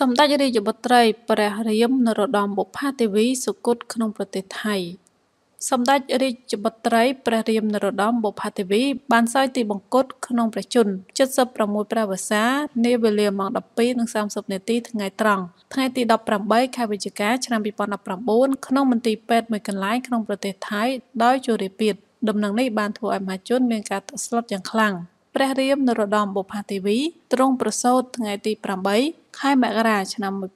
សម្ដេចរាជបុត្រីព្រះរាម នរោត្តមបុប្ផាទេវីសុគតក្នុងប្រទេសថៃសម្ដេចរាជបុត្រីព្រះរាម នរោត្តមបុប្ផាទេវីបានសោយទីបង្គត់ក្នុងព្រះជន្ម76ព្រះវស្សានាវេលាម៉ោង12:30នាទីថ្ងៃត្រង់ថ្ងៃទី18ខែវិច្ឆិកាឆ្នាំ2019ក្នុងមន្ទីរពេទ្យមួយកន្លែងក្នុងប្រទេសថៃដោយជរាពីតដំណឹងនេះបានធ្វើឲ្យមហាជនមានការស្លុតយ៉ាងខ្លាំងព្រះរាម នរោត្តមបុប្ផាទេវីទ្រង់ប្រសូតថ្ងៃទី8ខែមករាឆ្នាំ1943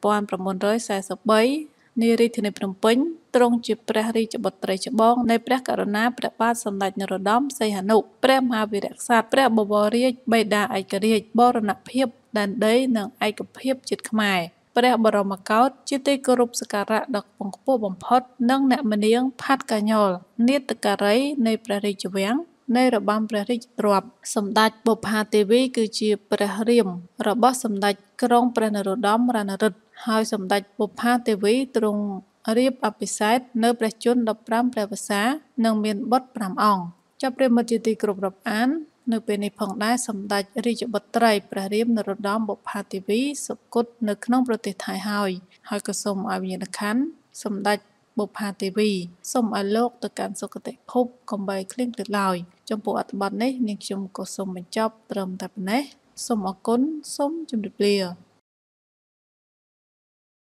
នារាជធានីភ្នំពេញទ្រង់ជាព្រះរាជបុត្រីច្បងនៃព្រះករុណាព្រះបាទសម្ដេចនរោត្តមសីហនុ ព្រះមហាវីរក្សត្រព្រះបវររាជបិតាឯករាជ្យបរណភាពដែនដីនិងឯកភាពជាតិខ្មែរព្រះបរមកោដ្ឋជាទីគោរពសក្ការៈដ៏ខ្ពង់ខ្ពស់បំផុត និងអ្នកមនាងផាត់កញ្ញុលនាតការីនៃព្រះរាជវាំងនៃរបាំព្រះរាជទ្រព្យសម្ដេចបុប្ផាទេវីគឺជាព្រះរាមរបស់សម្ដេចក្រុងព្រះនរោត្តមរណរិទ្ធហើយសម្ដេចបុប្ផាទេវីទ្រង់រៀបអភិសេកនៅព្រះជន្ម15ព្រះវស្សានិងមានបុត្រ5អង្គចាប់ព្រះមិត្តជាទីគោរពរាប់អាន នៅពេលនេះផងដែរសម្ដេចរាជបុត្រីព្រះរាមនរោត្តមបុប្ផាទេវីសុគតនៅក្នុងប្រទេសថៃហើយ ហើយក៏សូមឲ្យវិញ្ញាណក្ខន្ធសម្ដេចបុប្ផាទេវីសូមឲ្យលោកទៅកាន់សុគតិភពកំបីគ្លៀងគ្លាតឡើយចំពោះអត្ថបទនេះនាងខ្ញុំក៏សូមបញ្ចប់ត្រឹមតែប៉ុណ្ណេះសូមអរគុណសូមជម្រាបលា